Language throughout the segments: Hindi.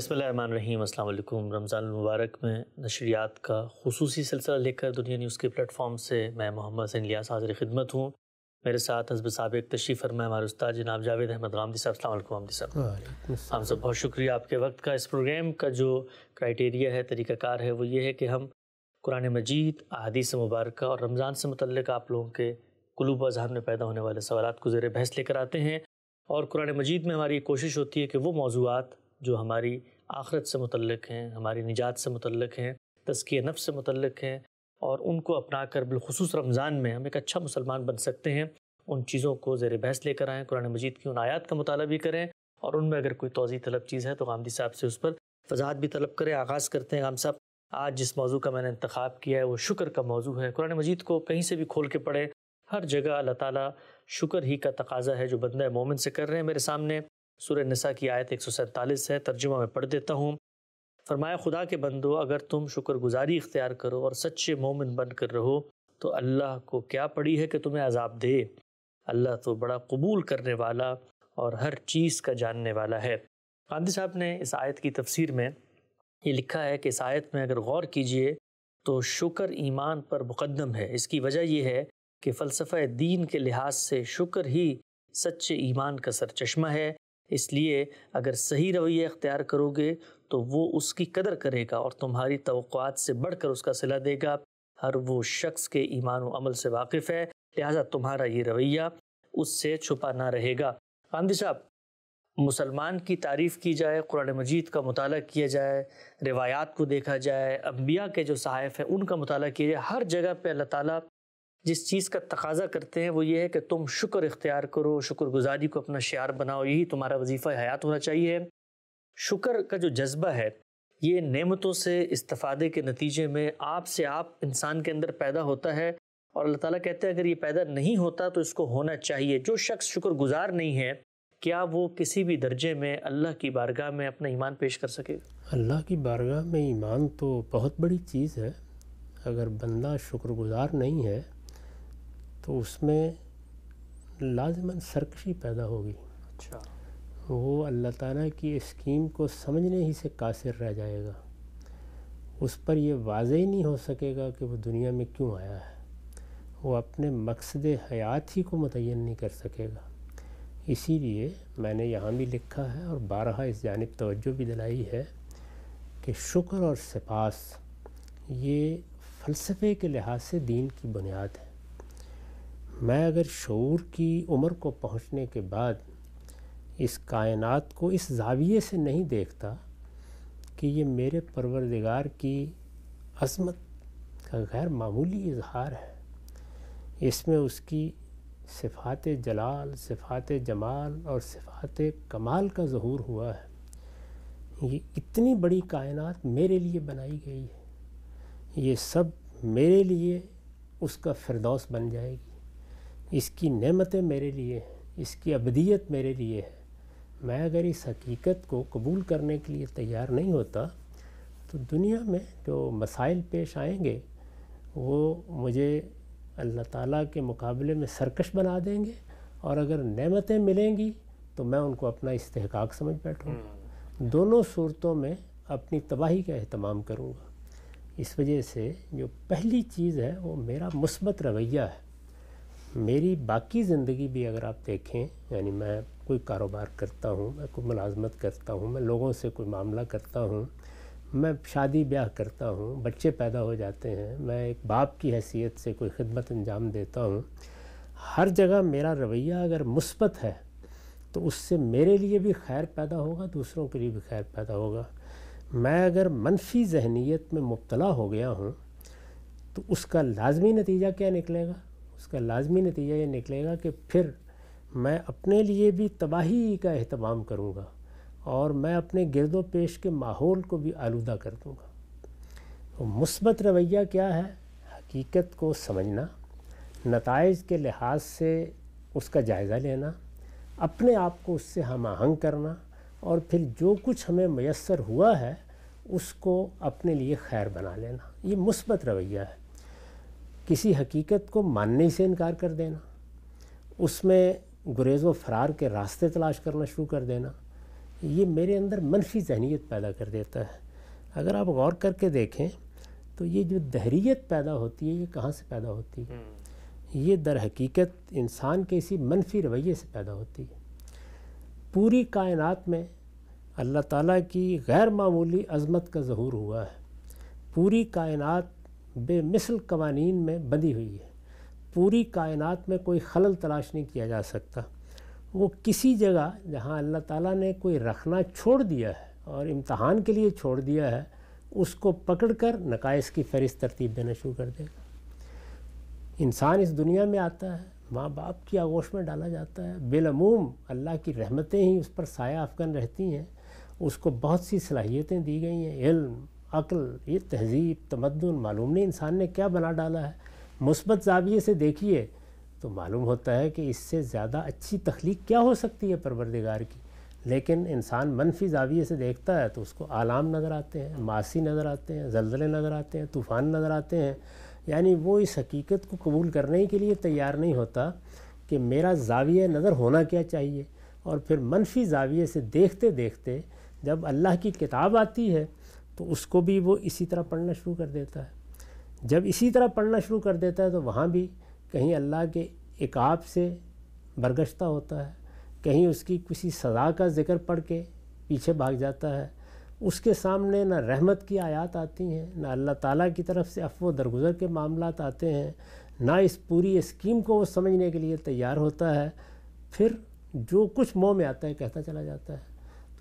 बसमीम अल्लाम रमज़ान मुबारक में नशरियात का खसूस सिलसिला लेकर दुनिया न्यूज़ के प्लेटफॉर्म से मैं मोहम्मद हसन लिया हाजिर खिदमत हूँ मेरे साथ हजब सबक तशीफ़ फरमा हमारे उस्ताद जनाब जावेद अहमद गामदी साहब अलैक्म आमदी साहब हम सब बहुत शुक्रिया आपके वक्त का इस प्रोग्राम का जो क्राइटेरिया है तरीक़ाकार है वो ये है कि हम कुरान मजीद से मुबारक और रमज़ान से मतलब आप लोगों के कुलूब अजहान में पैदा होने वाले सवाल को ज़र बहस लेकर आते हैं और कुरान मजीद में हमारी कोशिश होती है कि वो मौजूद जो हमारी आखरत से मुतलक हैं हमारी निजात से मुतलक हैं तस्की नफ़ से मुतलक हैं और उनको अपना कर बिलखसूस रमज़ान में हम एक अच्छा मुसलमान बन सकते हैं उन चीज़ों को ज़ेर बहस लेकर आएँ कुरान मजीद की उन आयात का मताल भी करें और उनमें अगर कोई तोज़ी तलब चीज़ है तो गांधी साहब से उस पर वजाहत भी तलब करें आगाज़ करते हैं गाम साहब आज जिस मौजू का मैंने इंतखब किया है वो शुक्र का मौजू है कुरान मजीद को कहीं से भी खोल के पढ़ें हर जगह अल्लाह ताली शुक्र ही का तकाजा है जो बंदा मोमिन से कर रहे हैं मेरे सामने सुर नसा की आयत एक सौ सैंतालीस है तर्जुमा में पढ़ देता हूँ फरमाए खुदा के बंदो अगर तुम गुज़ारी इख्तियार करो और सच्चे मोमिन बन कर रहो तो अल्लाह को क्या पड़ी है कि तुम्हें अजाब दे अल्लाह तो बड़ा कबूल करने वाला और हर चीज़ का जानने वाला है गांधी साहब ने इस आयत की तफसीर में ये लिखा है कि इस आयत में अगर गौर कीजिए तो शुक्र ईमान पर मुकदम है इसकी वजह यह है कि फ़लसफ़ा दीन के लिहाज से शुक्र ही सच्चे ईमान का सरचश्मा है इसलिए अगर सही रवैया अख्तियार करोगे तो वो उसकी कदर करेगा और तुम्हारी तो से बढ़कर उसका सिला देगा हर वो शख्स के ईमान अमल से वाकिफ़ है लिहाजा तुम्हारा ये रवैया उससे छुपा ना रहेगा गांधी साहब मुसलमान की तारीफ़ की जाए कुरान मजीद का मताल किया जाए रिवायात को देखा जाए अम्बिया के जो सहाफ़ हैं उनका मताल किया जाए हर जगह पर अल्लाह ताली जिस चीज़ का तकाजा करते हैं वो ये है कि तुम शुक्र इख्तियार करो शुक्रगुजारी को अपना शार बनाओ यही तुम्हारा वजीफ़ा हयात होना चाहिए शुक्र का जो जज्बा है ये नेमतों से इस्तफ़ादे के नतीजे में आप से आप इंसान के अंदर पैदा होता है और अल्लाह ताला कहते हैं अगर ये पैदा नहीं होता तो इसको होना चाहिए जो शख्स शुक्रगुजार नहीं है क्या वो किसी भी दर्जे में अल्लाह की बारगाह में अपना ईमान पेश कर सके अल्लाह की बारगाह में ईमान तो बहुत बड़ी चीज़ है अगर बंदा शुक्रगुजार नहीं है तो उसमें लाजमन सरकशी पैदा होगी अच्छा वो अल्लाह ताला की स्कीम को समझने ही से कासिर रह जाएगा उस पर ये वाज ही नहीं हो सकेगा कि वो दुनिया में क्यों आया है वो अपने मकसद हयात ही को मुतन नहीं कर सकेगा इसीलिए मैंने यहाँ भी लिखा है और बारहा इस जानब तवज्जो भी दिलाई है कि शुक्र और सिपास ये फ़लसफ़े के लिहाज से दीन की बुनियाद है मैं अगर शूर की उम्र को पहुंचने के बाद इस कायनात को इस जाविये से नहीं देखता कि ये मेरे परवरदिगार की अजमत का गैर मामूली इजहार है इसमें उसकी सिफात जलाल सिफात जमाल और सिफात कमाल का जहूर हुआ है ये इतनी बड़ी कायनात मेरे लिए बनाई गई है ये सब मेरे लिए उसका फिरदौस बन जाएगी इसकी नेमतें मेरे लिए हैं इसकी अबदियत मेरे लिए है मैं अगर इस हकीकत को कबूल करने के लिए तैयार नहीं होता तो दुनिया में जो मसाइल पेश आएंगे वो मुझे अल्लाह ताला के मुकाबले में सरकश बना देंगे और अगर नेमतें मिलेंगी तो मैं उनको अपना इस्तेहकाक समझ बैठूँगा हम्म। दोनों सूरतों में अपनी तबाही का अहतमाम करूँगा इस वजह से जो पहली चीज़ है वो मेरा मुस्बत रवैया है मेरी बाकी ज़िंदगी भी अगर आप देखें यानी मैं कोई कारोबार करता हूँ मैं कोई मुलाजमत करता हूँ मैं लोगों से कोई मामला करता हूँ मैं शादी ब्याह करता हूँ बच्चे पैदा हो जाते हैं मैं एक बाप की हैसियत से कोई खिदमत अंजाम देता हूँ हर जगह मेरा रवैया अगर मुस्बत है तो उससे मेरे लिए भी खैर पैदा होगा दूसरों के लिए भी खैर पैदा होगा मैं अगर मनफी जहनीत में मुबतला हो गया हूँ तो उसका लाजमी नतीजा क्या निकलेगा उसका लाजमी नतीजा ये निकलेगा कि फिर मैं अपने लिए भी तबाही का अहतमाम करूँगा और मैं अपने गिरदो पेश के माहौल को भी आलूदा कर दूँगा तो मुस्बत रवैया क्या है हकीकत को समझना नतज के लिहाज से उसका जायज़ा लेना अपने आप को उससे हम आहंग करना और फिर जो कुछ हमें मैसर हुआ है उसको अपने लिए खैर बना लेना ये मुस्बत रवैया है किसी हकीकत को मानने से इनकार कर देना उसमें गुरेज व फरार के रास्ते तलाश करना शुरू कर देना ये मेरे अंदर मनफी जहनीत पैदा कर देता है अगर आप गौर करके देखें तो ये जो दहरीत पैदा होती है ये कहाँ से पैदा होती है हम्म। ये दर हकीकत इंसान के इसी मनफी रवैये से पैदा होती है पूरी कायनात में अल्लाह ताला की गैर मामूली अजमत का जहूर हुआ है पूरी कायनात बेमिसल कवानीन में बंधी हुई है पूरी कायनात में कोई खलल तलाश नहीं किया जा सकता वो किसी जगह जहाँ अल्लाह ताला ने कोई रखना छोड़ दिया है और इम्तहान के लिए छोड़ दिया है उसको पकड़ कर नकाइस की फहरिस्त तरतीब देना शुरू कर देगा इंसान इस दुनिया में आता है माँ बाप की आगोश में डाला जाता है बेलमूम अल्लाह की रहमतें ही उस पर साया अफगन रहती हैं उसको बहुत सी सलाहियतें दी गई हैं इल्म अक्ल ये तहजीब तमदन मालूम नहीं इंसान ने क्या बना डाला है मुस्बत जाविये से देखिए तो मालूम होता है कि इससे ज़्यादा अच्छी तख्लीक क्या हो सकती है परवरदिगार की लेकिन इंसान मनफी जाविये से देखता है तो उसको आलाम नज़र आते हैं मासी नज़र आते हैं जल्जले नज़र आते हैं तूफ़ान नज़र आते हैं यानी वो इस हकीकत को कबूल करने के लिए तैयार नहीं होता कि मेरा जाविया नज़र होना क्या चाहिए और फिर मनफी जाविये से देखते देखते जब अल्लाह की किताब आती है तो उसको भी वो इसी तरह पढ़ना शुरू कर देता है जब इसी तरह पढ़ना शुरू कर देता है तो वहाँ भी कहीं अल्लाह के एकाब से बरगश्ता होता है कहीं उसकी किसी सज़ा का ज़िक्र पढ़ के पीछे भाग जाता है उसके सामने ना रहमत की आयत आती हैं ना अल्लाह ताला की तरफ से अफो दरगुजर के मामला आते हैं ना इस पूरी स्कीम को वो समझने के लिए तैयार होता है फिर जो कुछ मोह में आता है कहता चला जाता है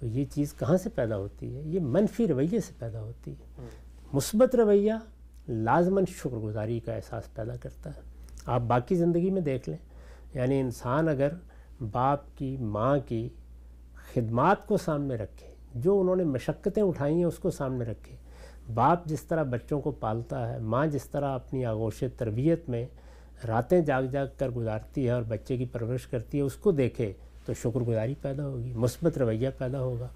तो ये चीज़ कहाँ से पैदा होती है ये मनफी रवैये से पैदा होती है हम्म। मुस्बत रवैया लाजमन शुक्रगुजारी का एहसास पैदा करता है आप बाकी ज़िंदगी में देख लें यानी इंसान अगर बाप की माँ की खिदमत को सामने रखे जो उन्होंने मशक्क़तें उठाई हैं उसको सामने रखे बाप जिस तरह बच्चों को पालता है माँ जिस तरह अपनी आगोश तरबियत में रातें जाग जाग कर गुजारती है और बच्चे की परवरिश करती है उसको देखे तो शुक्रगुजारी पैदा होगी मुस्बत रवैया पैदा होगा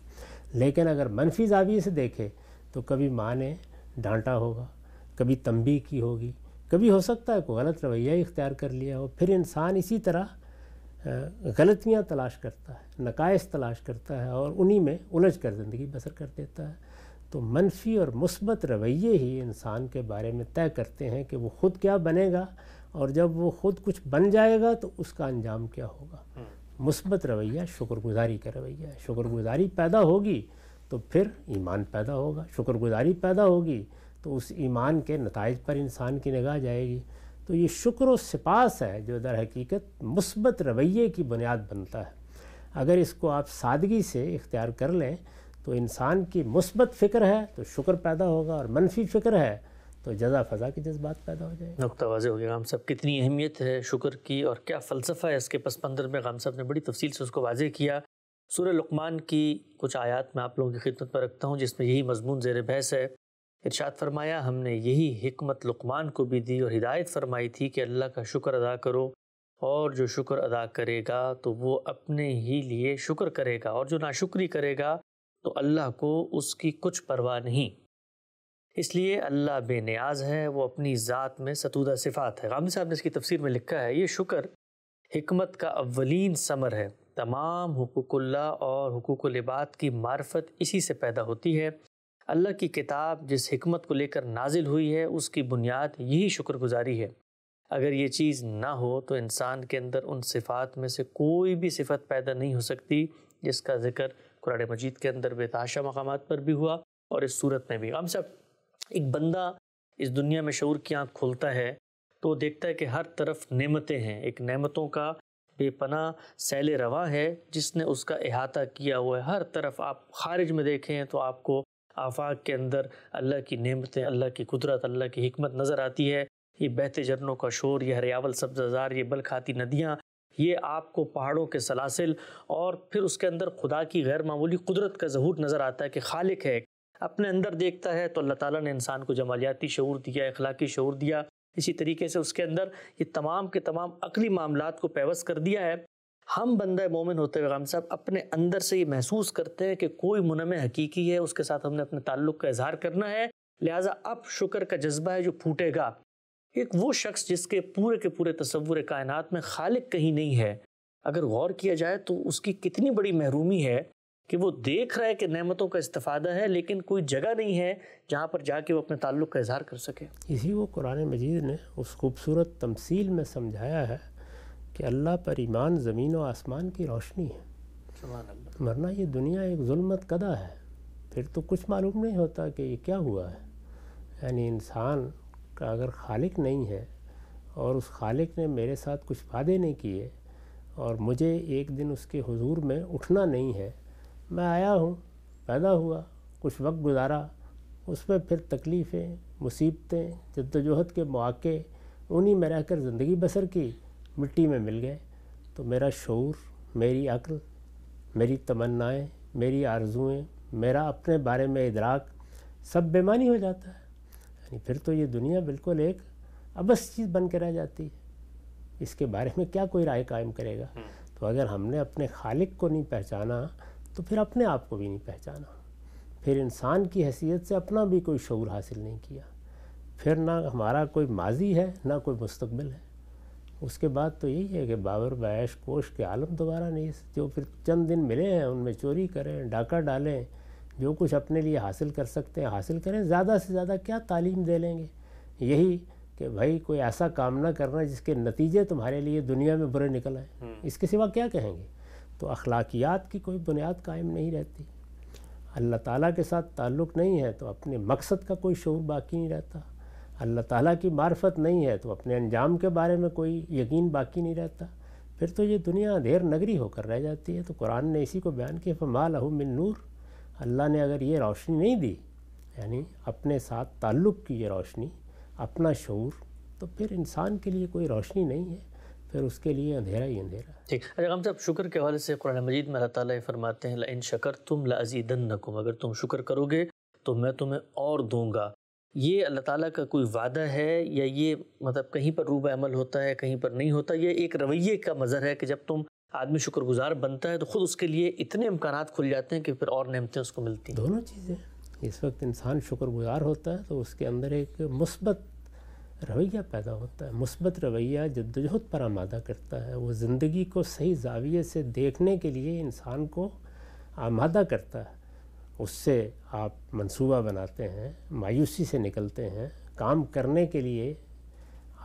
लेकिन अगर मनफी जावी से देखे तो कभी माँ ने डांटा होगा कभी तंबी की होगी कभी हो सकता है कोई गलत रवैया इख्तियार कर लिया हो फिर इंसान इसी तरह गलतियाँ तलाश करता है नकायस तलाश करता है और उन्हीं में उलझ कर ज़िंदगी बसर कर देता है तो मनफी और मुस्बत रवैये ही इंसान के बारे में तय करते हैं कि वो ख़ुद क्या बनेगा और जब वो ख़ुद कुछ बन जाएगा तो उसका अंजाम क्या होगा हम्म। मुस्बत रवैया शुक्रगुजारी का रवैया है शुक्रगुजारी पैदा होगी तो फिर ईमान पैदा होगा शुक्रगुजारी पैदा होगी तो उस ईमान के नतज पर इंसान की निगाह जाएगी तो ये शुक्र व सिपास है जो दर हकीकत मुस्बत रवैये की बुनियाद बनता है अगर इसको आप सादगी से इख्तियार कर लें तो इंसान की मुस्बत फ़िक्र है तो शुक्र पैदा होगा और मनफी फ़िक्र है तो जजा फजा के जज्बात पैदा हो जाए नुकता वाज हो गया गाम साहब कितनी अहमियत है शुक्र की और क्या फ़लसफ़ा है इसके पस में गाम साहब ने बड़ी तफसील से उसको वाजे किया सूर लकमान की कुछ आयात मैं आप लोगों की खिदमत पर रखता हूँ जिसमें यही मजमून जेर बहस है इर्शाद फरमाया हमने यही हमत लकमान को भी दी और हिदायत फरमाई थी कि अल्लाह का शुक्र अदा करो और जो शुक्र अदा करेगा तो वो अपने ही लिए शुक्र करेगा और जो नाशुक्री करेगा तो अल्लाह को उसकी कुछ परवाह नहीं इसलिए अल्लाह बेनियाज है वो अपनी ज़ात में सतूदा सिफात है गामी साहब ने इसकी तफसीर में लिखा है ये शुक्र हमत का अवलिन समर है तमाम हकूकल्ला और हकूकबाद की मार्फत इसी से पैदा होती है अल्लाह की किताब जिस हमत को लेकर नाजिल हुई है उसकी बुनियाद यही शुक्रगुजारी है अगर ये चीज़ ना हो तो इंसान के अंदर उन सिफात में से कोई भी सिफत पैदा नहीं हो सकती जिसका ज़िक्र कुरान मजीद के अंदर बेताशा मकाम पर भी हुआ और इस सूरत में भी हम सब एक बंदा इस दुनिया में शूर की आँख खोलता है तो देखता है कि हर तरफ नेमतें हैं एक नेमतों का बेपना सैल रवा है जिसने उसका अहाता किया हुआ है हर तरफ आप खारिज में देखें तो आपको आफाक के अंदर अल्लाह की नेमतें अल्लाह की कुदरत अल्लाह की हमत नज़र आती है ये बहते झरनों का शोर ये हरियावल सब्जाजार ये बल खाती नदियाँ ये आपको पहाड़ों के सलासिल और फिर उसके अंदर खुदा की गैर मामूली कुदरत का जहूर नज़र आता है कि खालिक है अपने अंदर देखता है तो अल्लाह ताला ने इंसान को जमालियाती शूर दिया अखलाकी शूर दिया इसी तरीके से उसके अंदर ये तमाम के तमाम अकली मामला को पैवस कर दिया है हम बंदा मोमिन होते हुए गम साहब अपने अंदर से ये महसूस करते हैं कि कोई मुनम हकीकी है उसके साथ हमने अपने ताल्लुक का इजहार करना है लिहाजा अब शुक्र का जज्बा है जो फूटेगा एक वो शख्स जिसके पूरे के पूरे तस्वुर कायनात में खालिक कहीं नहीं है अगर गौर किया जाए तो उसकी कितनी बड़ी महरूमी है कि वो देख रहा है कि नेमतों का इस्तादा है लेकिन कोई जगह नहीं है जहाँ पर जाके वो अपने ताल्लुक़ का इजहार कर सके इसी को कुरान मजीद ने उस खूबसूरत तमसील में समझाया है कि अल्लाह पर ईमान ज़मीन व आसमान की रोशनी है वरना ये दुनिया एक जुल्मत कदा है फिर तो कुछ मालूम नहीं होता कि ये क्या हुआ है यानी इंसान का अगर खालिक नहीं है और उस खालिक ने मेरे साथ कुछ वादे नहीं किए और मुझे एक दिन उसके हुजूर में उठना नहीं है मैं आया हूँ पैदा हुआ कुछ वक्त गुजारा उसमें फिर तकलीफ़ें मुसीबतें जद्दोजहद के मौक़े उन्हीं में रहकर ज़िंदगी बसर की मिट्टी में मिल गए तो मेरा शौर मेरी अक्ल मेरी तमन्नाएं मेरी आरजुएं मेरा अपने बारे में इदराक सब बेमानी हो जाता है यानी फिर तो ये दुनिया बिल्कुल एक अबस चीज़ बन के रह जाती है इसके बारे में क्या कोई राय कायम करेगा हम्म। तो अगर हमने अपने खालिक को नहीं पहचाना तो फिर अपने आप को भी नहीं पहचाना फिर इंसान की हैसियत से अपना भी कोई शूर हासिल नहीं किया फिर ना हमारा कोई माजी है ना कोई मुस्तबिल है उसके बाद तो यही है कि बाबर बैश कोश के आलम दोबारा नहीं जो फिर चंद दिन मिले हैं उनमें चोरी करें डाका डालें जो कुछ अपने लिए हासिल कर सकते हैं हासिल करें ज़्यादा से ज़्यादा क्या तालीम दे लेंगे यही कि भाई कोई ऐसा काम ना करना जिसके नतीजे तुम्हारे लिए दुनिया में बुरे निकल आए हम्म। इसके सिवा क्या कहेंगे तो अखलाकियात की कोई बुनियाद कायम नहीं रहती अल्लाह ताला के साथ ताल्लुक़ नहीं है तो अपने मकसद का कोई शोर बाकी नहीं रहता अल्लाह ताला की मार्फत नहीं है तो अपने अंजाम के बारे में कोई यकीन बाकी नहीं रहता फिर तो ये दुनिया अधेर नगरी होकर रह जाती है तो कुरान ने इसी को बयान किया फमाल मिन नूर अल्लाह ने अगर ये रोशनी नहीं दी यानी अपने साथ ताल्लुक़ की ये रोशनी अपना शूर तो फिर इंसान के लिए कोई रोशनी नहीं है फिर उसके लिए अंधेरा ही अंधेरा ठीक अच्छा हम साहब शुक्र के हवाले से कुरान मजीद में अल्लाह ताला फरमाते हैं इन शकर तुम नकुम अगर तुम शुक्र करोगे तो मैं तुम्हें और दूंगा ये अल्लाह ताला का कोई वादा है या ये मतलब कहीं पर रूब अमल होता है कहीं पर नहीं होता ये एक रवैये का मज़र है कि जब तुम आदमी शुक्रगुजार बनता है तो ख़ुद उसके लिए इतने इम्कान खुल जाते हैं कि फिर और नमतें उसको मिलती हैं दोनों चीज़ें इस वक्त इंसान शुक्रगुजार होता है तो उसके अंदर एक मुस्बत रवैया पैदा होता है मुस्बत रवैया जद्दोजहद पर आमादा करता है वो ज़िंदगी को सही जाविये से देखने के लिए इंसान को आमादा करता है उससे आप मंसूबा बनाते हैं मायूसी से निकलते हैं काम करने के लिए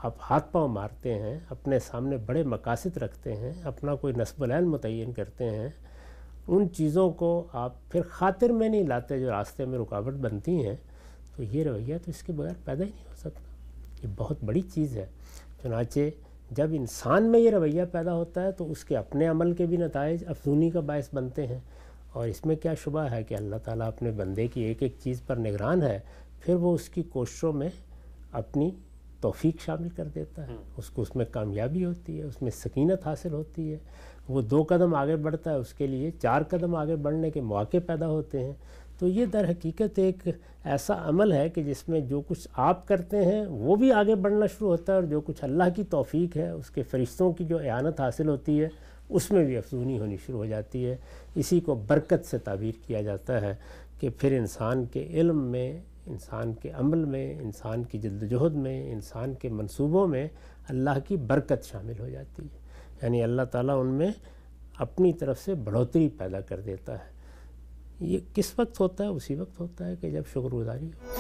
आप हाथ पांव मारते हैं अपने सामने बड़े मकासद रखते हैं अपना कोई नस्बलैन मुतन करते हैं उन चीज़ों को आप फिर खातिर में नहीं लाते जो रास्ते में रुकावट बनती हैं तो ये रवैया तो इसके बगैर पैदा ही नहीं हो सकता ये बहुत बड़ी चीज़ है चुनाचे जब इंसान में ये रवैया पैदा होता है तो उसके अपने अमल के भी नतज अफजूनी का बायस बनते हैं और इसमें क्या शुबा है कि अल्लाह ताला अपने बंदे की एक एक चीज़ पर निगरान है फिर वो उसकी कोशिशों में अपनी तोफ़ी शामिल कर देता है हम्म। उसको उसमें कामयाबी होती है उसमें सकीनत हासिल होती है वो दो कदम आगे बढ़ता है उसके लिए चार कदम आगे बढ़ने के मौके पैदा होते हैं तो ये दर हकीकत एक ऐसा अमल है कि जिसमें जो कुछ आप करते हैं वो भी आगे बढ़ना शुरू होता है और जो कुछ अल्लाह की तोफ़ी है उसके फरिश्तों की जो एानत हासिल होती है उसमें भी अफजूनी होनी शुरू हो जाती है इसी को बरकत से ताबीर किया जाता है कि फिर इंसान के इल्म में इंसान के अमल में इंसान की जद्दोजहद में इंसान के मनसूबों में अल्लाह की बरकत शामिल हो जाती है यानी अल्लाह ताला उनमें अपनी तरफ से बढ़ोतरी पैदा कर देता है ये किस वक्त होता है उसी वक्त होता है कि जब शुक्रगुजारी हो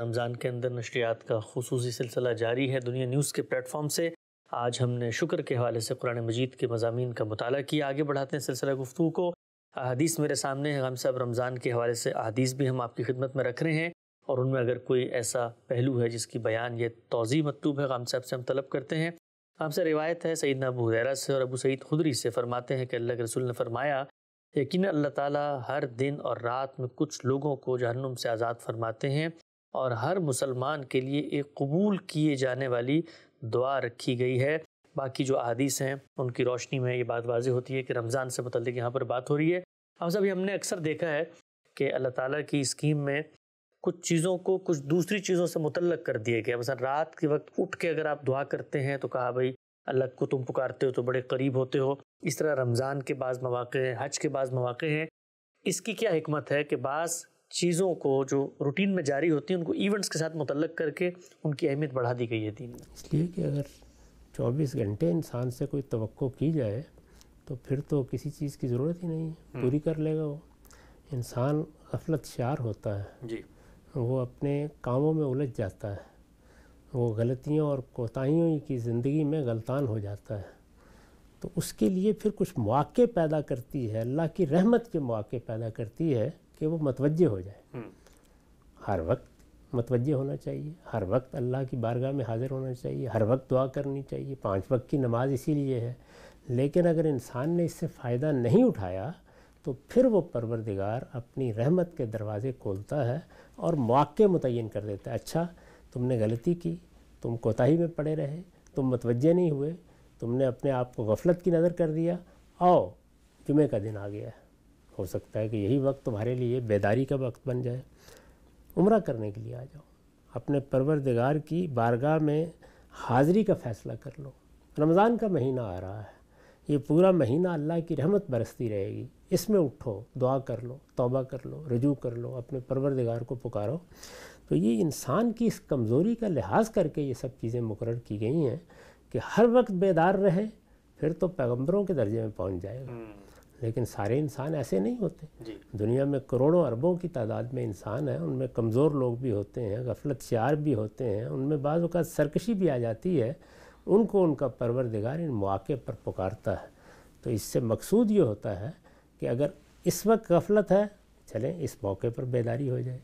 रमज़ान के अंदर नशरियात का खसूस सिलसिला जारी है दुनिया न्यूज़ के प्लेटफॉर्म से आज हमने शुक्र के हवाले से कुरान मजीद के मजामी का मताल किया आगे बढ़ाते हैं सिलसिला गुफ्तु को अदीस मेरे सामने है हम सब रमज़ान के हवाले से अदीस भी हम आपकी खिदमत में रख रहे हैं और उनमें अगर कोई ऐसा पहलू है जिसकी बयान या तोज़ी मतलूब है गाम साहब से हम तलब करते हैं हमसे तो रिवायत है सईद अबू हुरैरा से और अबू सईद खुदरी से फरमाते हैं कि अल्लाह के रसूल ने फरमाया यकीन अल्लाह ताला हर दिन और रात में कुछ लोगों को जहन्नुम से आज़ाद फरमाते हैं और हर मुसलमान के लिए एक कबूल किए जाने वाली दुआ रखी गई है बाकी जो अदीस हैं उनकी रोशनी में ये बात वाजी होती है कि रमज़ान से मतलब यहाँ पर बात हो रही है हम सभी हमने अक्सर देखा है कि अल्लाह ताला की स्कीम में कुछ चीज़ों को कुछ दूसरी चीज़ों से मुतलक कर दिया गया मसा रात के वक्त उठ के अगर आप दुआ करते हैं तो कहा भाई अल्लाह को तुम पुकारते हो तो बड़े करीब होते हो इस तरह रमज़ान के बाद मौाक़े हैं हज के बाद मौाक़े हैं इसकी क्या हमत है कि बास चीज़ों को जो रूटीन में जारी होती हैं उनको इवेंट्स के साथ मुतलक करके उनकी अहमियत बढ़ा दी गई है दीन में इसलिए कि अगर 24 घंटे इंसान से कोई तो की जाए तो फिर तो किसी चीज़ की ज़रूरत ही नहीं है हम्म। पूरी कर लेगा वो इंसान गफलत शार होता है जी वो अपने कामों में उलझ जाता है वो गलतियों और कोताहियों की ज़िंदगी में गलतान हो जाता है तो उसके लिए फिर कुछ मौक़े पैदा करती है अल्लाह की रहमत के मौक़े पैदा करती है कि वो मतवजह हो जाए हम्म। हर वक्त मतवजह होना चाहिए हर वक्त अल्लाह की बारगाह में हाज़िर होना चाहिए हर वक्त दुआ करनी चाहिए पाँच वक्त की नमाज इसीलिए है लेकिन अगर इंसान ने इससे फ़ायदा नहीं उठाया तो फिर वो परवरदिगार अपनी रहमत के दरवाज़े खोलता है और मौक़े मुतिन कर देता है अच्छा तुमने गलती की तुम कोताही में पड़े रहे तुम मतवजह नहीं हुए तुमने अपने आप को गफलत की नज़र कर दिया आओ जुमे का दिन आ गया हो सकता है कि यही वक्त तुम्हारे लिए बेदारी का वक्त बन जाए उम्र करने के लिए आ जाओ अपने परवरदिगार की बारगाह में हाज़री का फ़ैसला कर लो रमज़ान का महीना आ रहा है ये पूरा महीना अल्लाह की रहमत बरसती रहेगी इसमें उठो दुआ कर लो तौबा कर लो रजू कर लो अपने परवरदिगार को पुकारो तो ये इंसान की इस कमज़ोरी का लिहाज करके ये सब चीज़ें मुकर की गई हैं कि हर वक्त बेदार रहे फिर तो पैगम्बरों के दर्जे में पहुंच जाएगा हम्म। लेकिन सारे इंसान ऐसे नहीं होते दुनिया में करोड़ों अरबों की तादाद में इंसान हैं उनमें कमज़ोर लोग भी होते हैं गफलत शार भी होते हैं उनमें बाज़ अवत सरकशी भी आ जाती है उनको उनका परवरदिगार इन मौक़े पर पुकारता है तो इससे मकसूद ये होता है कि अगर इस वक्त गफलत है चलें इस मौके पर बेदारी हो जाए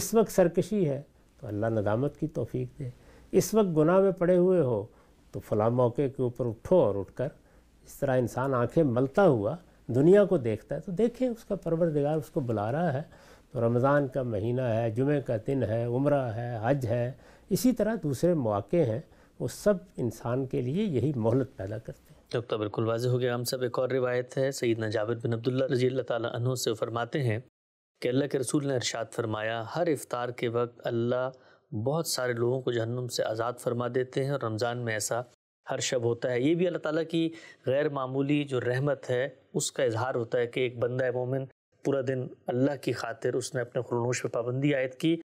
इस वक्त सरकशी है तो अल्लाह नदामत की तोफ़ी दे इस वक्त गुनाह में पड़े हुए हो तो फला मौके के ऊपर उठो और उठकर इस तरह इंसान आंखें मलता हुआ दुनिया को देखता है तो देखें उसका परवरदिगार उसको बुला रहा है तो रमज़ान का महीना है जुमे का दिन है उम्र है हज है इसी तरह दूसरे मौक़े हैं वो सब इंसान के लिए यही मोहलत पैदा करते हैं जब तो, तो बिल्कुल वाज हो गया हम सब एक और रिवायत है सईदना जावेद बिन अब्दुल्ला रजी अल्लाह से फरमाते हैं कि अल्लाह के रसूल ने इरशाद फरमाया हर इफ़ार के वक्त अल्लाह बहुत सारे लोगों को जहन्नुम से आज़ाद फरमा देते हैं और रमज़ान में ऐसा हर शब होता है ये भी अल्लाह ताला की गैर मामूली जो रहमत है उसका इजहार होता है कि एक बंदा मोमिन पूरा दिन अल्लाह की खातिर उसने अपने खरनोश पर पाबंदी आयद की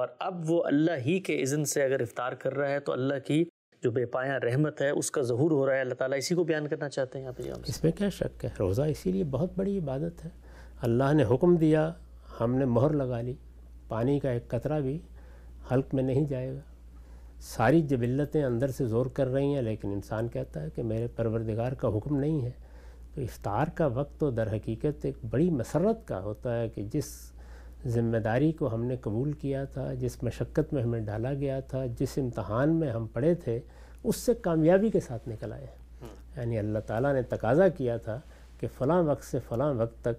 और अब वो अल्लाह ही के इज़न से अगर इफ़ार कर रहा है तो अल्लाह की जो बेपाया रहमत है उसका ज़हूर हो रहा है अल्लाह ताला इसी को बयान करना चाहते हैं यहाँ पे इसमें क्या शक है रोज़ा इसीलिए बहुत बड़ी इबादत है अल्लाह ने हुक्म दिया हमने मोहर लगा ली पानी का एक कतरा भी हल्क में नहीं जाएगा सारी जबिल्लतें अंदर से ज़ोर कर रही हैं लेकिन इंसान कहता है कि मेरे परवरदिगार का हुक्म नहीं है तो इफ्तार का वक्त तो दर हकीकत एक बड़ी मसरत का होता है कि जिस ज़िम्मेदारी को हमने कबूल किया था जिस मशक्क़त में हमें डाला गया था जिस इम्तहान में हम पड़े थे उससे कामयाबी के साथ निकल आए यानी अल्लाह ताला ने तकाजा किया था कि फ़लाँ वक्त से फ़लाँ वक्त तक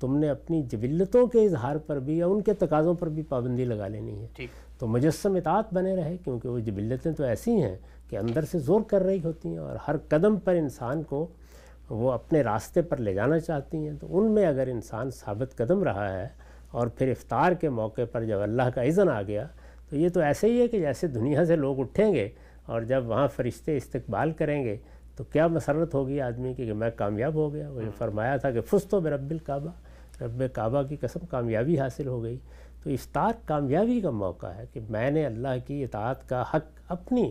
तुमने अपनी जबिलतों के इजहार पर भी या उनके तकाज़ों पर भी पाबंदी लगा लेनी है तो मुजस्म इतात बने रहे क्योंकि वो जबिलतें तो ऐसी हैं कि अंदर से ज़ोर कर रही होती हैं और हर कदम पर इंसान को वो अपने रास्ते पर ले जाना चाहती हैं तो उनमें अगर इंसान साबित कदम रहा है और फिर इफ्तार के मौके पर जब अल्लाह का इज़न आ गया तो ये तो ऐसे ही है कि जैसे दुनिया से लोग उठेंगे और जब वहाँ फरिश्ते इस्तकबाल करेंगे तो क्या मसरत होगी आदमी की कि मैं कामयाब हो गया मुझे हाँ। फरमाया था कि फुस्तो बरबिल काबा रब काबा की कसम कामयाबी हासिल हो गई तो इफ्तार कामयाबी का मौका है कि मैंने अल्लाह की इतात का हक अपनी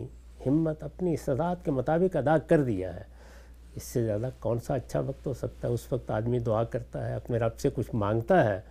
हिम्मत अपनी इस्तात के मुताबिक अदा कर दिया है इससे ज़्यादा कौन सा अच्छा वक्त हो सकता है उस वक्त आदमी दुआ करता है अपने रब से कुछ मांगता है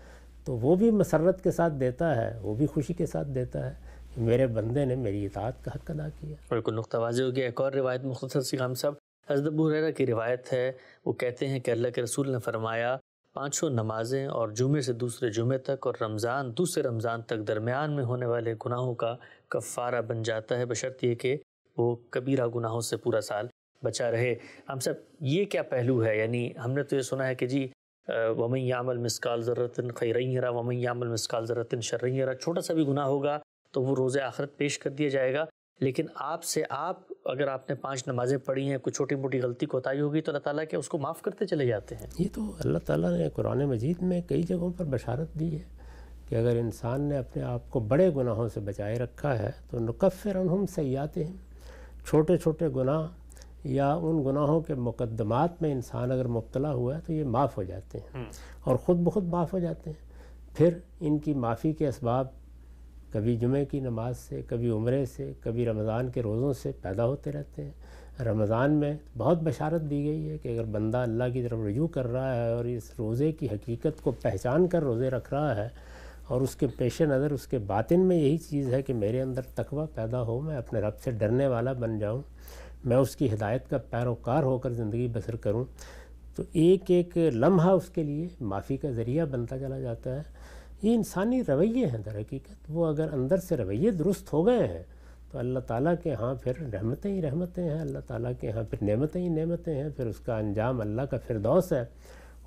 तो वो भी मसरत के साथ देता है वो भी खुशी के साथ देता है कि मेरे बंदे ने मेरी इतात का हक अदा किया बिल्कुल नुकता वाजी हो गया एक और रिवायत मुख्तर हम साहब हजरबू हुररा की रिवायत है वो कहते हैं कि अल्लाह के रसूल ने फरमाया पाँचों नमाजें और जुमे से दूसरे जुमे तक और रमज़ान दूसरे रमज़ान तक दरमियान में होने वाले गुनाहों का कफ़ारा बन जाता है बशर्त ये कि वो कबीरा गुनाहों से पूरा साल बचा रहे हम सब ये क्या पहलू है यानी हमने तो ये सुना है कि जी वमई यामल मिसकाल ज़रूरतन रही रहा वमई यामल मिसकाल ज़रूरतन रही रहा छोटा सा भी गुनाह होगा तो वो रोज़ आखरत पेश कर दिया जाएगा लेकिन आपसे आप अगर आपने पांच नमाज़ें पढ़ी हैं कुछ छोटी मोटी गलती कोताही होगी तो अल्लाह ताला के उसको माफ़ करते चले जाते हैं ये तो अल्लाह ताला ने कुरान मजीद में कई जगहों पर बशारत दी है कि अगर इंसान ने अपने आप को बड़े गुनाहों से बचाए रखा है तो नकफ़र हम सयाते हैं छोटे छोटे गुनाह या उन गुनाहों के मुकदमात में इंसान अगर मुबतला हुआ है तो ये माफ़ हो जाते हैं हम्म। और ख़ुद ब खुद माफ़ हो जाते हैं फिर इनकी माफ़ी के इसबाब कभी जुमे की नमाज से कभी उम्र से कभी रमज़ान के रोज़ों से पैदा होते रहते हैं रमज़ान में बहुत बशारत दी गई है कि अगर बंदा अल्लाह की तरफ रजू कर रहा है और इस रोज़े की हकीकत को पहचान कर रोज़े रख रहा है और उसके पेश नज़र उसके बातिन में यही चीज़ है कि मेरे अंदर तकवा पैदा हो मैं अपने रब से डरने वाला बन जाऊँ मैं उसकी हिदायत का पैरोकार होकर ज़िंदगी बसर करूँ तो एक एक लम्हा उसके लिए माफ़ी का ज़रिया बनता चला जाता है ये इंसानी रवैये हैं दर हकीकत वो अगर अंदर से रवैये दुरुस्त हो गए हैं तो अल्लाह ताला के यहाँ फिर रहमतें ही रहमतें हैं अल्लाह ताला के यहाँ फिर नेमतें ही नेमतें हैं फिर उसका अंजाम अल्लाह का फिरदौस है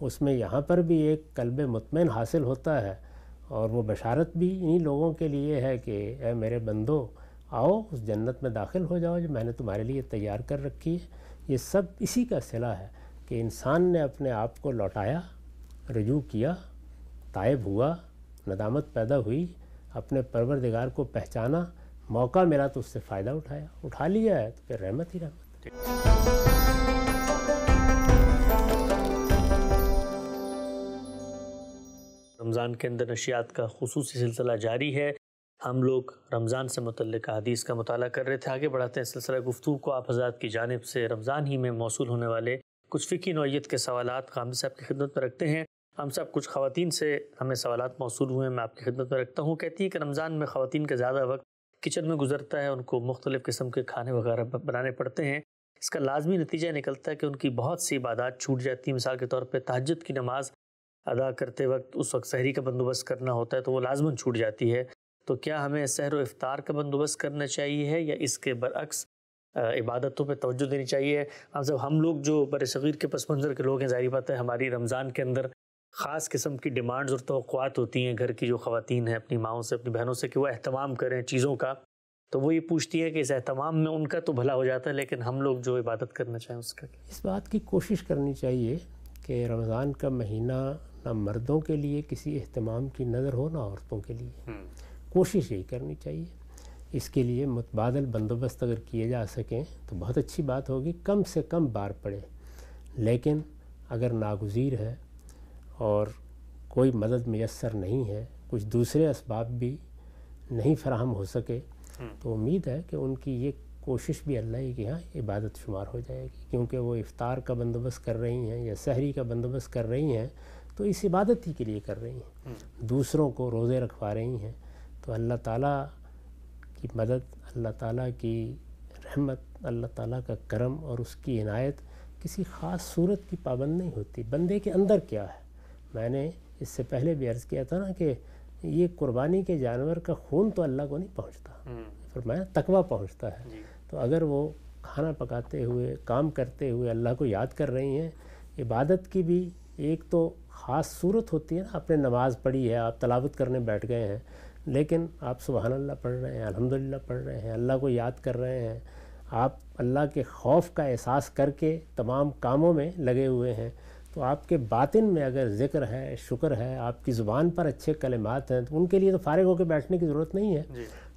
उसमें यहाँ पर भी एक कल्ब मुतमिन हासिल होता है और वो बशारत भी इन्हीं लोगों के लिए है कि ए मेरे बंदो आओ उस जन्नत में दाखिल हो जाओ जो मैंने तुम्हारे लिए तैयार कर रखी है ये सब इसी का सिला है कि इंसान ने अपने आप को लौटाया रजू किया तायब हुआ नदामत पैदा हुई अपने परवरदिगार को पहचाना मौका मिला तो उससे फ़ायदा उठाया उठा लिया है तो फिर रहमत ही रहमत रमज़ान के अंदर नशियात का खसूस सिलसिला जारी है हम लोग रमज़ान से मतलब हदीस का मताल कर रहे थे आगे बढ़ाते हैं सिलसिला गुफ्तु को आप हजरात की जानब से रमज़ान ही में मौसू होने वाले कुछ फ़िकी नौीत के सवाल गामी साहब की खिदमत में रखते हैं हम साहब कुछ ख़वान से हमें सवाल मौसू हुए हैं मैं आपकी खिदमत में रखता हूँ कहती है कि रमज़ान में ख़वान का ज़्यादा वक्त किचन में गुजरता है उनको मुख्तलिफ़ किस्म के खाने वगैरह बनाने पड़ते हैं इसका लाजमी नतीजा निकलता है कि उनकी बहुत सी इबादत छूट जाती है मिसाल के तौर पर तहजद की नमाज़ अदा करते वक्त उस वक्त शहरी का बंदोबस्त करना होता है तो वो लाजमन छूट जाती है तो क्या हमें सहर इफ़ार का बंदोबस्त करना चाहिए है या इसके बरक्स इबादतों पर तोज्जो देनी चाहिए हम सब हम लोग जो बर शगीर के पस मंज़र के लोग हैं ज़ाहिर बात है हमारी रमज़ान के अंदर ख़ास किस्म की डिमांड्स और तोक़ात होती हैं घर की जो ख़वान हैं अपनी माओं से अपनी बहनों से कि वह अहतमाम करें चीज़ों का तो वो ये पूछती है कि इस अहतमाम में उनका तो भला हो जाता है लेकिन हम लोग जो इबादत करना चाहें उसका इस बात की कोशिश करनी चाहिए कि रमज़ान का महीना ना मर्दों के लिए किसी अहतमाम की नज़र हो ना औरतों के लिए हम्म। कोशिश यही करनी चाहिए इसके लिए मुतबादल बंदोबस्त अगर किए जा सकें तो बहुत अच्छी बात होगी कम से कम बार पड़े लेकिन अगर नागुजीर है और कोई मदद मैसर नहीं है कुछ दूसरे इसबाब भी नहीं फराहम हो सके हम्म। तो उम्मीद है कि उनकी ये कोशिश भी अल्लाह के यहाँ इबादत शुमार हो जाएगी क्योंकि वो इफ़ार का बंदोबस्त कर रही हैं या सहरी का बंदोबस्त कर रही हैं तो इस इबादत ही के लिए कर रही हैं हम्म। दूसरों को रोज़े रखवा रही हैं तो अल्लाह ताला की मदद अल्लाह ताला की रहमत अल्लाह ताला का करम और उसकी इनायत किसी ख़ास सूरत की पाबंद नहीं होती बंदे के अंदर क्या है मैंने इससे पहले भी अर्ज़ किया था ना कि ये कुर्बानी के जानवर का खून तो अल्लाह को नहीं पहुँचता हम्म। फरमाया तकवा पहुँचता है तो अगर वो खाना पकाते हुए काम करते हुए अल्लाह को याद कर रही हैं इबादत की भी एक तो ख़ास सूरत होती है ना आपने नमाज़ पढ़ी है आप तलावत करने बैठ गए हैं लेकिन आप सुबहान अल्लाह पढ़ रहे हैं अल्हम्दुलिल्लाह पढ़ रहे हैं अल्लाह को याद कर रहे हैं आप अल्लाह के खौफ का एहसास करके तमाम कामों में लगे हुए हैं तो आपके बातिन में अगर ज़िक्र है शुक्र है आपकी ज़ुबान पर अच्छे कलमात हैं तो उनके लिए तो फारग होकर बैठने की ज़रूरत नहीं है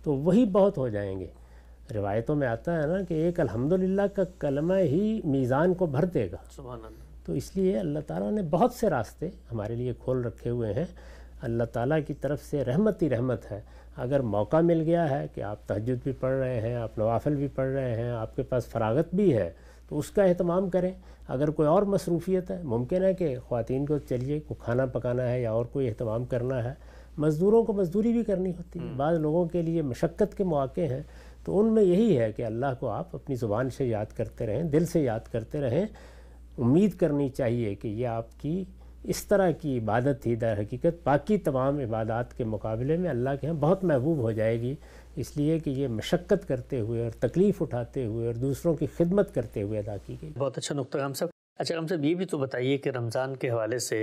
तो वही बहुत हो जाएंगे रिवायतों में आता है ना कि एक अल्हम्दुलिल्लाह का कलमा ही मीज़ान को भर देगा तो इसलिए अल्लाह ताला ने बहुत से रास्ते हमारे लिए खोल रखे हुए हैं अल्लाह ताला की तरफ से रहमत ही रहमत है अगर मौका मिल गया है कि आप तहजद भी पढ़ रहे हैं आप नवाफिल भी पढ़ रहे हैं आपके पास फरागत भी है तो उसका अहतमाम करें अगर कोई और मसरूफियत है मुमकिन है कि ख़वान को चलिए को खाना पकाना है या और कोई अहतमाम करना है मज़दूरों को मज़दूरी भी करनी होती है हम्म। बाद लोगों के लिए मशक्क़त के मौक़े हैं तो उनमें यही है कि अल्लाह को आप अपनी ज़ुबान से याद करते रहें दिल से याद करते रहें उम्मीद करनी चाहिए कि यह आपकी इस तरह की इबादत ही दर हकीकत बाकी तमाम इबादत के मुकाबले में अल्लाह के यहाँ बहुत महबूब हो जाएगी इसलिए कि ये मशक्क़त करते हुए और तकलीफ़ उठाते हुए और दूसरों की खिदमत करते हुए अदा की गई बहुत अच्छा नुकता हम सब अच्छा हम सब ये भी तो बताइए कि रमज़ान के हवाले से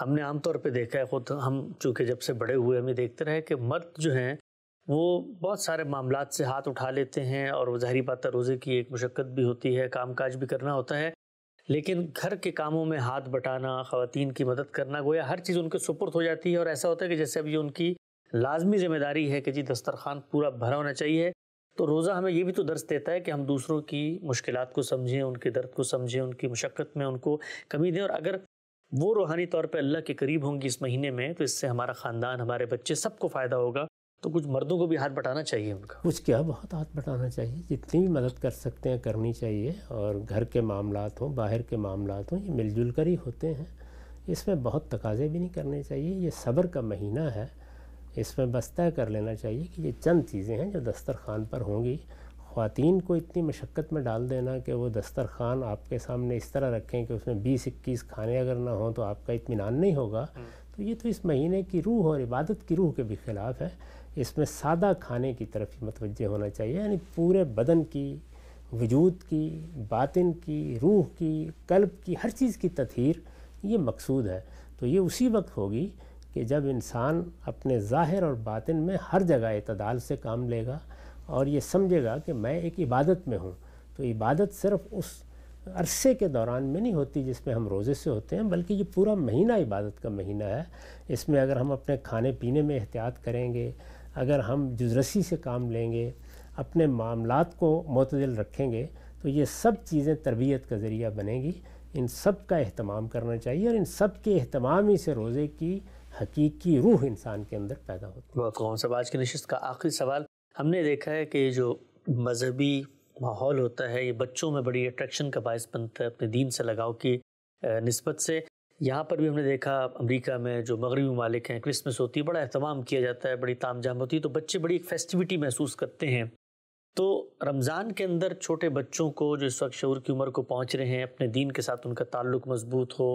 हमने आमतौर पर देखा है ख़ुद हम चूँकि जब से बड़े हुए हमें देखते रहे कि मर्द जो हैं वो बहुत सारे मामला से हाथ उठा लेते हैं और ज़ाहरी बात रोज़े की एक मशक्क़त भी होती है काम काज भी करना होता है लेकिन घर के कामों में हाथ बटाना ख़वान की मदद करना गोया हर चीज़ उनके सुपुर्द हो जाती है और ऐसा होता है कि जैसे अभी उनकी लाजमी ज़िम्मेदारी है कि जी दस्तरखान पूरा भरा होना चाहिए तो रोज़ा हमें ये भी तो दर्ज देता है कि हम दूसरों की मुश्किल को समझें उनके दर्द को समझें उनकी मशक्क़त में उनको कमी दें और अगर वो रूहानी तौर पर अल्लाह के करीब होंगी इस महीने में तो इससे हमारा ख़ानदान हमारे बच्चे सबको फ़ायदा होगा तो कुछ मर्दों को भी हाथ बटाना चाहिए उनका कुछ क्या बहुत हाथ बटाना चाहिए जितनी भी मदद कर सकते हैं करनी चाहिए और घर के मामला हों बाहर के मामला हों ये मिलजुल कर ही होते हैं इसमें बहुत तकाजे भी नहीं करने चाहिए ये सब्र का महीना है इसमें बस तय कर लेना चाहिए कि ये चंद चीज़ें हैं जो दस्तरखान पर होंगी ख़वातीन को इतनी मशक्क़त में डाल देना कि वो दस्तरखान आपके सामने इस तरह रखें कि उसमें बीस इक्कीस खाने अगर ना हों तो आपका इतमान नहीं होगा हम्म। तो ये तो इस महीने की रूह और इबादत की रूह के भी ख़िलाफ़ है इसमें सादा खाने की तरफ ही मतवज होना चाहिए यानी पूरे बदन की वजूद की बातिन की रूह की कल्ब की हर चीज़ की तथहर ये मकसूद है तो ये उसी वक्त होगी कि जब इंसान अपने ज़ाहिर और बातिन में हर जगह इतदाल से काम लेगा और ये समझेगा कि मैं एक इबादत में हूँ तो इबादत सिर्फ़ उस अरसे के दौरान में नहीं होती जिसमें हम रोज़े से होते हैं बल्कि ये पूरा महीना इबादत का महीना है इसमें अगर हम अपने खाने पीने में एहतियात करेंगे अगर हम जुजरसी से काम लेंगे अपने मामलात को मतदल रखेंगे तो ये सब चीज़ें तरबियत का ज़रिया बनेगी इन सब का अहतमाम करना चाहिए और इन सब के अहतमाम ही से रोज़े की हकीकी रूह इंसान के अंदर पैदा होती है कौन सा आज की नशस्त का आखिरी सवाल हमने देखा है कि जो मजहबी माहौल होता है ये बच्चों में बड़ी अट्रैक्शन का बायस बनता है अपने दीन से लगाव की नस्बत से यहाँ पर भी हमने देखा अमेरिका में जो मगरबी ममालिक हैं क्रिसमस होती है बड़ा अहतमाम किया जाता है बड़ी ताम झाम होती है तो बच्चे बड़ी एक फेस्टिविटी महसूस करते हैं तो रमज़ान के अंदर छोटे बच्चों को जो इस वक्त शूर की उम्र को पहुँच रहे हैं अपने दीन के साथ उनका ताल्लुक मजबूत हो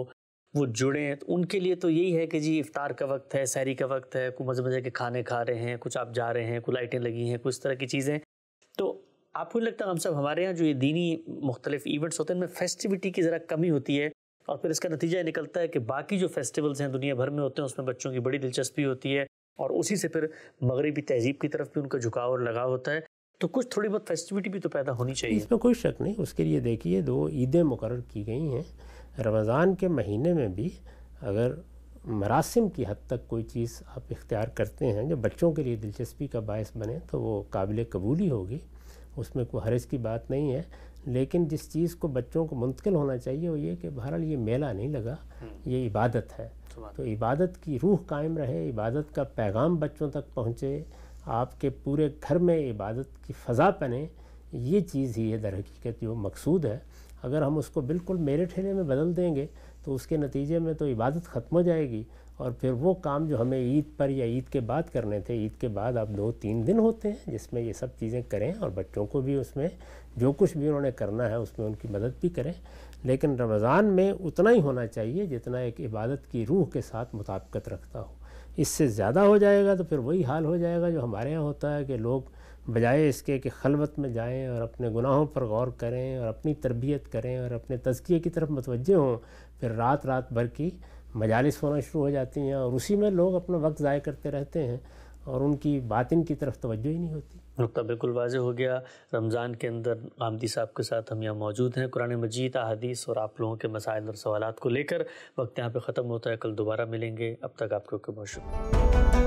वो जुड़ें तो उनके लिए तो यही है कि जी इफ़ार का वक्त है सैरी का वक्त है कुछ मज़े मज़े के खाने खा रहे हैं कुछ आप जा रहे हैं कुछ लाइटें लगी हैं कुछ इस तरह की चीज़ें तो आपको लगता है हम सब हमारे यहाँ जो ये दीनी मुख्तलिफ इवेंट्स होते हैं उनमें फेस्टिविटी की ज़रा कमी होती है और फिर इसका नतीजा निकलता है कि बाकी जो फेस्टिवल्स हैं दुनिया भर में होते हैं उसमें बच्चों की बड़ी दिलचस्पी होती है और उसी से फिर मगरबी तहजीब की तरफ भी उनका झुकाव और लगाव होता है तो कुछ थोड़ी बहुत फेस्टिविटी भी तो पैदा होनी चाहिए इसमें कोई शक नहीं उसके लिए देखिए दो ईदें मुकर की गई हैं रमज़ान के महीने में भी अगर मरासम की हद तक कोई चीज़ आप इख्तियार करते हैं जो बच्चों के लिए दिलचस्पी का बायस बने तो वो काबिल कबूली होगी उसमें कोई हरज की बात नहीं है लेकिन जिस चीज़ को बच्चों को मुंतकिल होना चाहिए वो ये कि बहरहाल ये मेला नहीं लगा हम्म। ये इबादत है तो, तो इबादत की रूह कायम रहे इबादत का पैगाम बच्चों तक पहुँचे आपके पूरे घर में इबादत की फ़ज़ा पने ये चीज़ ही है दर हकीकत जो मकसूद है अगर हम उसको बिल्कुल मेरे ठेले में बदल देंगे तो उसके नतीजे में तो इबादत ख़त्म हो जाएगी और फिर वो काम जो हमें ईद पर या ईद के बाद करने थे ईद के बाद आप दो तीन दिन होते हैं जिसमें ये सब चीज़ें करें और बच्चों को भी उसमें जो कुछ भी उन्होंने करना है उसमें उनकी मदद भी करें लेकिन रमज़ान में उतना ही होना चाहिए जितना एक इबादत की रूह के साथ मुताबकत रखता हो इससे ज़्यादा हो जाएगा तो फिर वही हाल हो जाएगा जो हमारे यहाँ होता है कि लोग बजाय इसके कि खलबत में जाएं और अपने गुनाहों पर गौर करें और अपनी तरबियत करें और अपने तजकिए की तरफ मतवजह हों फिर रात रात भर की मजालस होना शुरू हो जाती हैं और उसी में लोग अपना वक्त ज़ाय करते रहते हैं और उनकी बातिन की तरफ तवज्जो ही नहीं होती नुकता बिल्कुल वाज हो गया रमज़ान के अंदर आमदी साहब के साथ हम यहाँ मौजूद हैं कुरान मजीद अदीस और आप लोगों के मसाइल और सवाल को लेकर वक्त यहाँ पे ख़त्म होता है कल दोबारा मिलेंगे अब तक आपके बहुत शुक्रिया